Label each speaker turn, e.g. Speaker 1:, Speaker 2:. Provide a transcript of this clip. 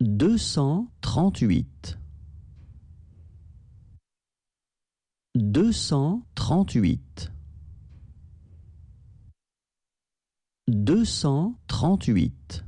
Speaker 1: deux cent trente-huit deux cent trente-huit deux cent trente-huit